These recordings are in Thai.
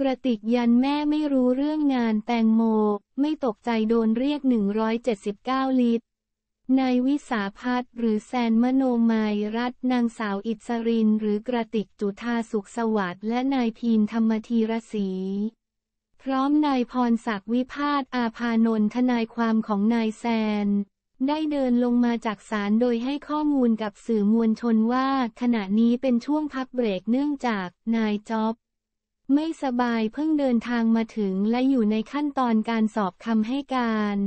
กระติกยันแม่ไม่รู้เรื่องงานแตงโม ไม่ตกใจโดนเรียก 179 ลิตร นายวิสาพัฒน์หรือแซนมโนมัยรัตนางสาวอิสรินหรือกระติกจุธาสุขสวัสดิ์และนายพีนธรรมธีรศรีพร้อมนายพรศักดิ์วิพาทอาภานนทนายความของนายแซน ได้เดินลงมาจากศาลโดยให้ข้อมูลกับสื่อมวลชนว่าขณะนี้เป็นช่วงพักเบรกเนื่องจากนายจ็อบไม่สบายเพิ่งเดินทางมาถึงและอยู่ในขั้นตอนการสอบคำให้การ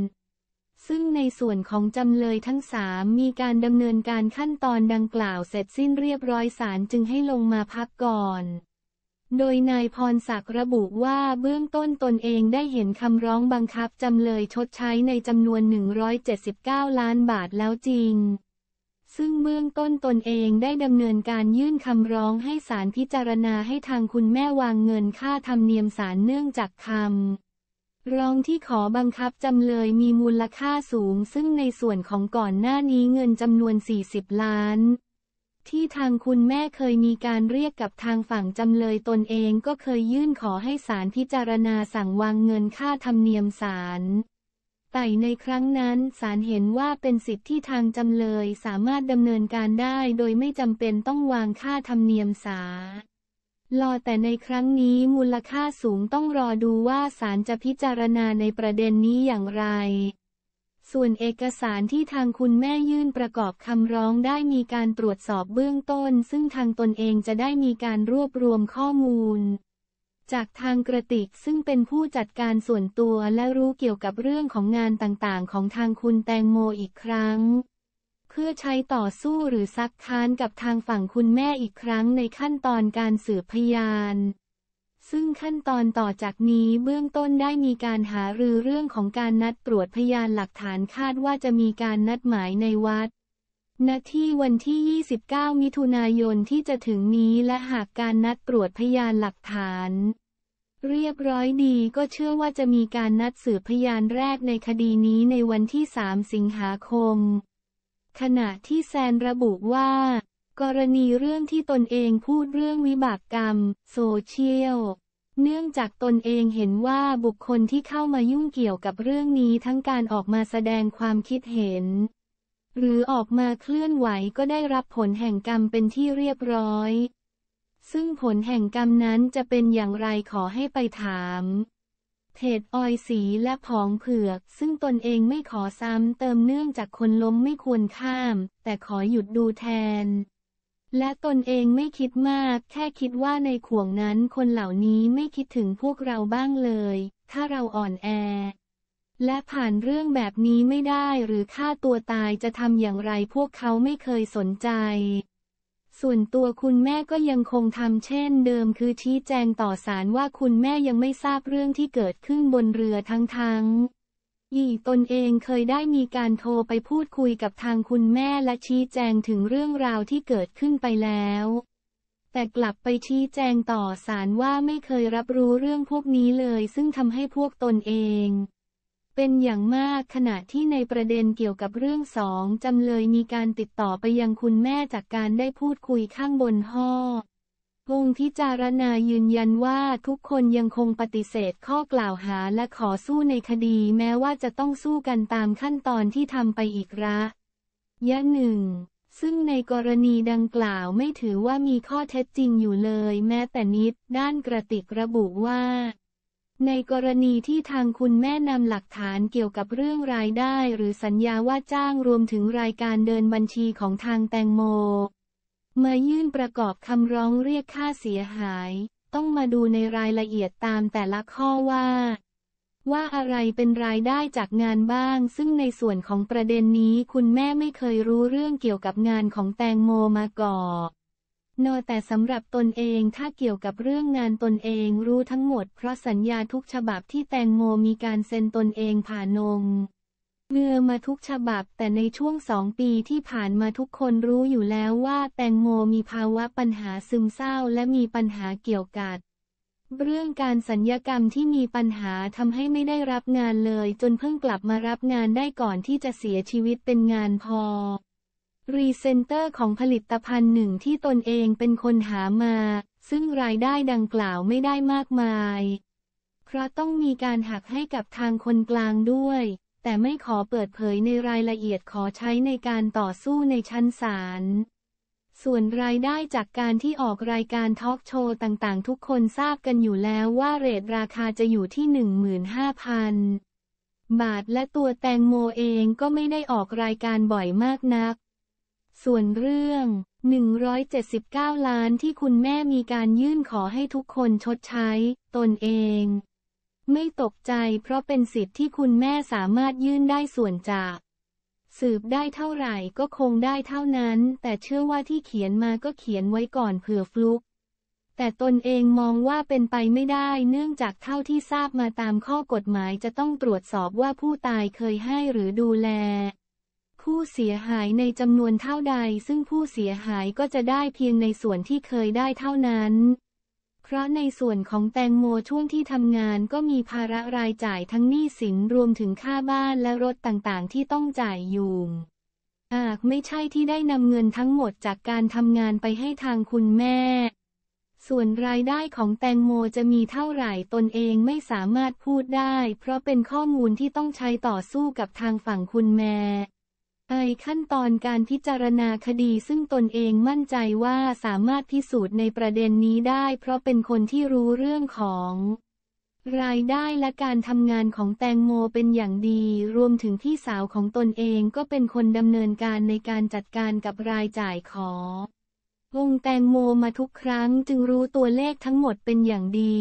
ซึ่งในส่วนของจำเลยทั้งสาม มีการดำเนินการขั้นตอนดังกล่าวเสร็จสิ้นเรียบร้อยศาลจึงให้ลงมาพักก่อน โดยนายพรศักดิ์ระบุว่าเบื้องต้นตนเองได้เห็นคำร้องบังคับจำเลยชดใช้ในจำนวน 179 ล้านบาทแล้วจริงซึ่งเบื้องต้นตนเองได้ดำเนินการยื่นคำร้องให้ศาลพิจารณาให้ทางคุณแม่วางเงินค่าธรรมเนียมศาลเนื่องจากคำร้องที่ขอบังคับจำเลยมีมูลค่าสูง ซึ่งในส่วนของก่อนหน้านี้เงินจำนวน40ล้าน ที่ทางคุณแม่เคยมีการเรียกกับทางฝั่งจำเลยตนเองก็เคยยื่นขอให้ศาลพิจารณาสั่งวางเงินค่าธรรมเนียมศาลต่ในครั้งนั้นศาลเห็นว่าเป็นสิทธิที่ทางจำเลยสามารถดำเนินการได้โดยไม่จำเป็นต้องวางค่าธรรมเนียมศาล รอแต่ในครั้งนี้มูลค่าสูงต้องรอดูว่าศาลจะพิจารณาในประเด็นนี้อย่างไร ส่วนเอกสารที่ทางคุณแม่ยื่นประกอบคำร้องได้มีการตรวจสอบเบื้องต้น ซึ่งทางตนเองจะได้มีการรวบรวมข้อมูลจากทางกระติกซึ่งเป็นผู้จัดการส่วนตัวและรู้เกี่ยวกับเรื่องของงานต่างๆ ของทางคุณแตงโม อีกครั้ง เพื่อใช้ต่อสู้หรือซักค้านกับทางฝั่งคุณแม่อีกครั้งในขั้นตอนการสืบพยาน ซึ่งขั้นตอนต่อจากนี้เบื้องต้นได้มีการหารือเรื่องของการนัดตรวจพยานหลักฐานคาดว่าจะมีการนัดหมายในวัด ณที่วันที่ 29 มิถุนายนที่จะถึงนี้และหากการนัดตรวจพยานหลักฐานเรียบร้อยดีก็เชื่อว่าจะมีการนัดสืบพยานแรกในคดีนี้ในวันที่ 3 สิงหาคม ขณะที่แซนระบุว่า กรณีเรื่องที่ตนเองพูดเรื่องวิบากกรรม โซเชียลเนื่องจากตนเองเห็นว่าบุคคลที่เข้ามายุ่งเกี่ยวกับเรื่องนี้ทั้งการออกมาแสดงความคิดเห็น หรือออกมาเคลื่อนไหวก็ได้รับผลแห่งกรรมเป็นที่เรียบร้อยซึ่งผลแห่งกรรมนั้นจะเป็นอย่างไรขอให้ไปถามเพจออยสีและผองเผือก ซึ่งตนเองไม่ขอซ้ำเติมเนื่องจากคนล้มไม่ควรข้าม แต่ขอหยุดดูแทน และตนเองไม่คิดมาก แค่คิดว่าในข่วงนั้นคนเหล่านี้ไม่คิดถึงพวกเราบ้างเลย ถ้าเราอ่อนแอ และผ่านเรื่องแบบนี้ไม่ได้หรือฆ่าตัวตายจะทำอย่างไรพวกเขาไม่เคยสนใจส่วนตัวคุณแม่ก็ยังคงทำเช่นเดิมคือชี้แจงต่อศาลว่าคุณแม่ยังไม่ทราบเรื่องที่เกิดขึ้นบนเรือทั้งทั้ง ยี่ตนเองเคยได้มีการโทรไปพูดคุยกับทางคุณแม่และชี้แจงถึงเรื่องราวที่เกิดขึ้นไปแล้ว แต่กลับไปชี้แจงต่อศาลว่าไม่เคยรับรู้เรื่องพวกนี้เลยซึ่งทำให้พวกตนเองเป็นอย่างมากขณะที่ในประเด็นเกี่ยวกับเรื่องสองจำเลยมีการติดต่อไปยังคุณแม่จากการได้พูดคุยข้างบนห้อพงพิจารณายืนยันว่าทุกคนยังคงปฏิเสธข้อกล่าวหาและขอสู้ในคดีแม้ว่าจะต้องสู้กันตามขั้นตอนที่ทำไปอีกระยะหนึ่ง ซึ่งในกรณีดังกล่าวไม่ถือว่ามีข้อเท็จจริงอยู่เลยแม้แต่นิดด้านกระติกระบุว่าในกรณีที่ทางคุณแม่นำหลักฐานเกี่ยวกับเรื่องรายได้หรือสัญญาว่าจ้างรวมถึงรายการเดินบัญชีของทางแตงโมมายื่นประกอบคำร้องเรียกค่าเสียหาย ต้องมาดูในรายละเอียดตามแต่ละข้อว่า ว่าอะไรเป็นรายได้จากงานบ้าง ซึ่งในส่วนของประเด็นนี้คุณแม่ไม่เคยรู้เรื่องเกี่ยวกับงานของแตงโมมาก่อนนอแต่สำหรับตนเองถ้าเกี่ยวกับเรื่องงานตนเองรู้ทั้งหมด เพราะสัญญาทุกฉบับที่แตงโมมีการเซ็นตนเองผ่านงเรือมาทุกฉบับแต่ในช่วงสองปีที่ผ่านมาทุกคนรู้อยู่แล้วว่าแตงโมมีภาวะปัญหาซึมเศร้าและมีปัญหาเกี่ยวกับ เรื่องการสัญญกรรมที่มีปัญหาทำให้ไม่ได้รับงานเลย จนเพิ่งกลับมารับงานได้ก่อนที่จะเสียชีวิตเป็นงานพอรีเซนเตอร์ของผลิตภัณฑ์หนึ่งที่ตนเองเป็นคนหามา ซึ่งรายได้ดังกล่าวไม่ได้มากมาย เพราะต้องมีการหักให้กับทางคนกลางด้วย แต่ไม่ขอเปิดเผยในรายละเอียดขอใช้ในการต่อสู้ในชั้นศาลส่วนรายได้จากการที่ออกรายการทอล์กโชว์ต่างๆทุกคนทราบกันอยู่แล้วว่าเรทราคาจะอยู่ที่ 15,000 บาทและตัวแตงโมเองก็ไม่ได้ออกรายการบ่อยมากนักส่วนเรื่อง 179 ล้านที่คุณแม่มีการยื่นขอให้ทุกคนชดใช้ ตนเอง ไม่ตกใจเพราะเป็นสิทธิ์ที่คุณแม่สามารถยื่นได้ส่วนจาก สืบได้เท่าไหร่ก็คงได้เท่านั้น แต่เชื่อว่าที่เขียนมาก็เขียนไว้ก่อนเผื่อฟลุก แต่ตนเองมองว่าเป็นไปไม่ได้เนื่องจากเท่าที่ทราบมาตามข้อกฎหมายจะต้องตรวจสอบว่าผู้ตายเคยให้หรือดูแลผู้เสียหายในจำนวนเท่าใด ซึ่งผู้เสียหายก็จะได้เพียงในส่วนที่เคยได้เท่านั้น เพราะในส่วนของแตงโมช่วงที่ทำงานก็มีภาระรายจ่ายทั้งหนี้สินรวมถึงค่าบ้านและรถต่างๆ ที่ต้องจ่ายอยู่อาจไม่ใช่ที่ได้นำเงินทั้งหมดจากการทำงานไปให้ทางคุณแม่ ส่วนรายได้ของแตงโมจะมีเท่าไหร่ตนเองไม่สามารถพูดได้ เพราะเป็นข้อมูลที่ต้องใช้ต่อสู้กับทางฝั่งคุณแม่ไอขั้นตอนการพิจารณาคดีซึ่งตนเองมั่นใจว่าสามารถพิสูจน์ในประเด็นนี้ได้เพราะเป็นคนที่รู้เรื่องของ รายได้และการทำงานของแตงโมเป็นอย่างดี รวมถึงพี่สาวของตนเองก็เป็นคนดำเนินการในการจัดการกับรายจ่ายขอวงแตงโมมาทุกครั้งจึงรู้ตัวเลขทั้งหมดเป็นอย่างดี